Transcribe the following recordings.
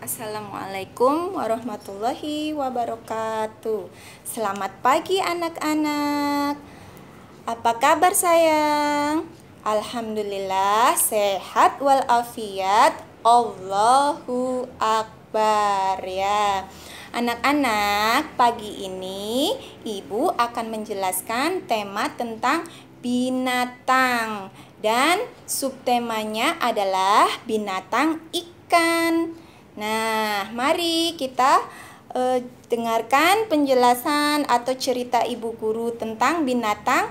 Assalamualaikum warahmatullahi wabarakatuh. Selamat pagi anak-anak. Apa kabar sayang? Alhamdulillah sehat walafiat. Allahu akbar ya. Anak-anak, pagi ini Ibu akan menjelaskan tema tentang binatang dan subtemanya adalah binatang ikan. Nah, mari kita e, dengarkan penjelasan atau cerita ibu guru tentang binatang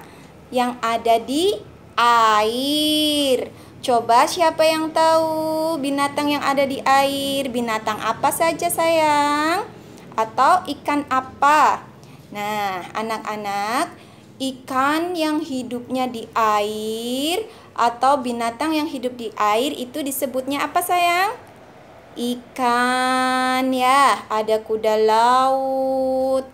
yang ada di air. Coba siapa yang tahu binatang yang ada di air? Binatang apa saja sayang? Atau ikan apa? Nah, anak-anak, ikan yang hidupnya di air atau binatang yang hidup di air itu disebutnya apa sayang? ikan ya, ada kuda laut.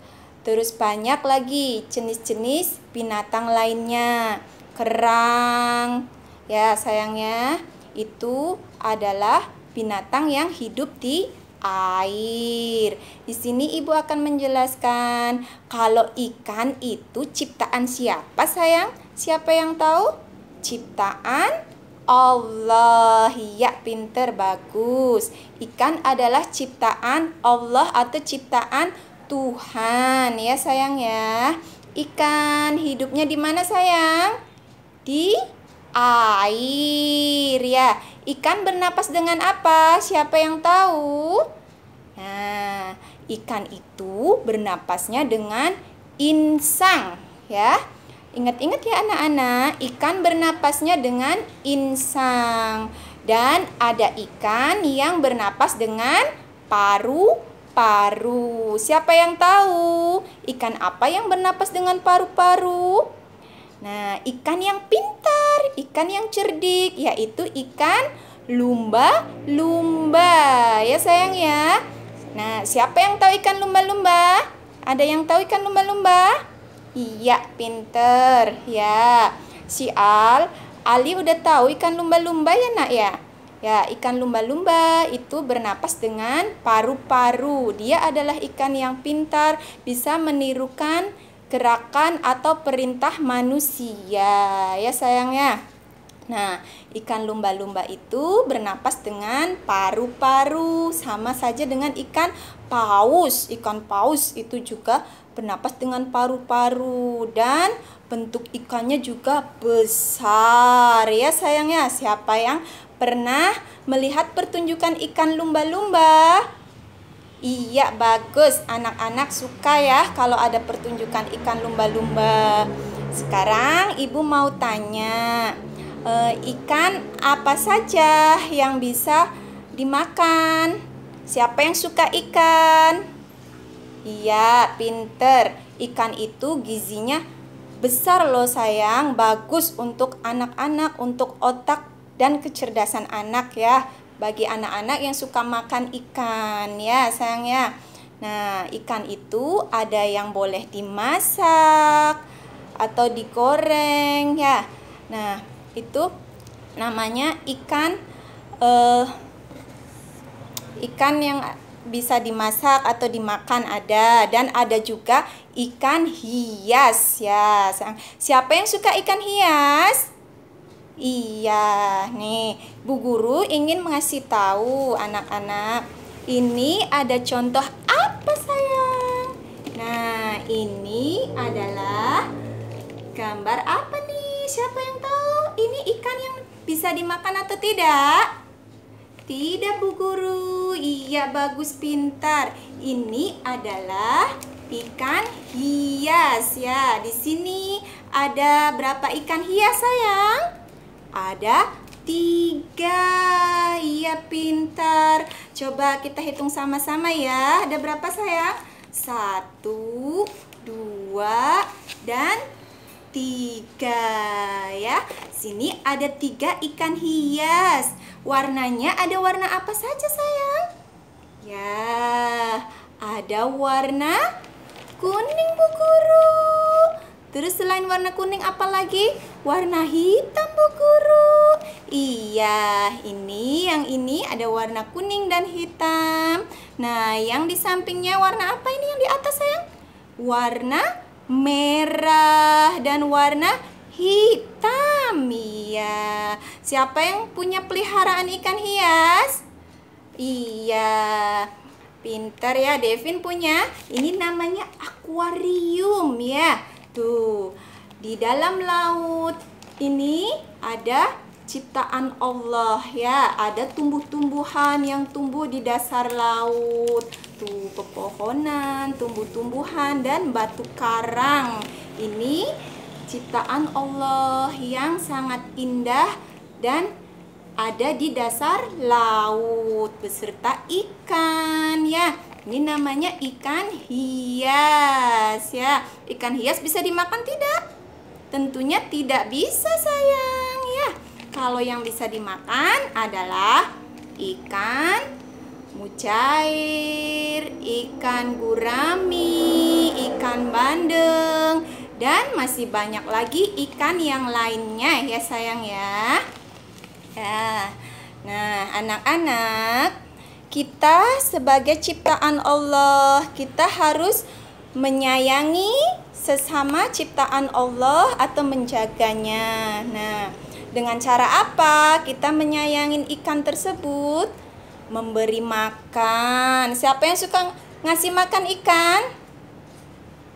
Terus banyak lagi jenis-jenis binatang lainnya. Kerang. Ya, sayangnya itu adalah binatang yang hidup di air. Di sini Ibu akan menjelaskan kalau ikan itu ciptaan siapa, sayang? Siapa yang tahu? Ciptaan Allah ya pinter bagus ikan adalah ciptaan Allah atau ciptaan Tuhan ya sayang ya ikan hidupnya di mana sayang di air ya ikan bernapas dengan apa siapa yang tahu nah ikan itu bernapasnya dengan insang ya Ingat-ingat ya anak-anak, ikan bernapasnya dengan insang dan ada ikan yang bernapas dengan paru-paru. Siapa yang tahu ikan apa yang bernapas dengan paru-paru? Nah, ikan yang pintar, ikan yang cerdik yaitu ikan lumba-lumba. Ya sayang ya. Nah, siapa yang tahu ikan lumba-lumba? Ada yang tahu ikan lumba-lumba? Iya, pinter. Ya. Si Al, Ali udah tahu ikan lumba-lumba ya nak ya? Ya, ikan lumba-lumba itu bernapas dengan paru-paru. Dia adalah ikan yang pintar, bisa menirukan gerakan atau perintah manusia. Ya sayang ya. Nah, ikan lumba-lumba itu bernapas dengan paru-paru, sama saja dengan ikan paus. Ikan paus itu juga bernapas dengan paru-paru dan bentuk ikannya juga besar ya sayang ya. Siapa yang pernah melihat pertunjukan ikan lumba-lumba? Iya bagus, anak-anak suka ya kalau ada pertunjukan ikan lumba-lumba. Sekarang ibu mau tanya, e, ikan apa saja yang bisa dimakan? Siapa yang suka ikan? Iya, pinter. Ikan itu gizinya besar loh sayang, bagus untuk anak-anak, untuk otak dan kecerdasan anak ya. Bagi anak-anak yang suka makan ikan ya sayang ya. Nah, ikan itu ada yang boleh dimasak atau digoreng ya. Nah, itu namanya ikan eh, ikan yang bisa dimasak atau dimakan ada dan ada juga ikan hias ya. Siapa yang suka ikan hias? Iya, nih Bu Guru ingin mengasih tahu anak-anak ini ada contoh apa sayang? Nah, ini adalah gambar apa nih? Siapa yang tahu? Ini ikan yang bisa dimakan atau tidak? Tidak Bu Guru iya bagus pintar. Ini adalah ikan hias ya. Di sini ada berapa ikan hias sayang? Ada tiga. Iya pintar. Coba kita hitung sama-sama ya. Ada berapa sayang? Satu, dua, dan tiga ya. Sini ada tiga ikan hias. Warnanya ada warna apa saja sayang? Ya, ada warna kuning Bu Guru. Terus selain warna kuning apa lagi? Warna hitam Bu Guru. Iya, ini yang ini ada warna kuning dan hitam. Nah, yang di sampingnya warna apa ini yang di atas sayang? Warna merah dan warna hitam Iya Siapa yang punya peliharaan ikan hias? Iya Pinter ya Devin punya Ini namanya akuarium ya Tuh Di dalam laut Ini ada ciptaan Allah ya Ada tumbuh-tumbuhan yang tumbuh di dasar laut Tuh pepohonan, tumbuh-tumbuhan dan batu karang Ini ciptaan Allah yang sangat indah dan ada di dasar laut beserta ikan ya. Ini namanya ikan hias ya. Ikan hias bisa dimakan tidak? Tentunya tidak bisa sayang ya. Kalau yang bisa dimakan adalah ikan mujair, ikan gurami, ikan bandeng, dan masih banyak lagi ikan yang lainnya ya sayang ya. Ya. Nah, anak-anak, kita sebagai ciptaan Allah, kita harus menyayangi sesama ciptaan Allah atau menjaganya. Nah, dengan cara apa kita menyayangin ikan tersebut? Memberi makan. Siapa yang suka ngasih makan ikan?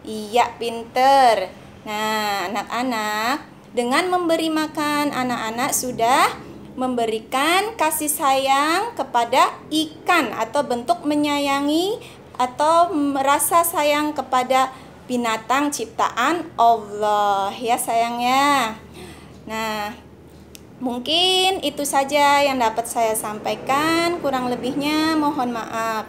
Iya, pinter. Nah, anak-anak, dengan memberi makan, anak-anak sudah memberikan kasih sayang kepada ikan atau bentuk menyayangi atau merasa sayang kepada binatang ciptaan Allah ya sayangnya. Nah, mungkin itu saja yang dapat saya sampaikan. Kurang lebihnya mohon maaf.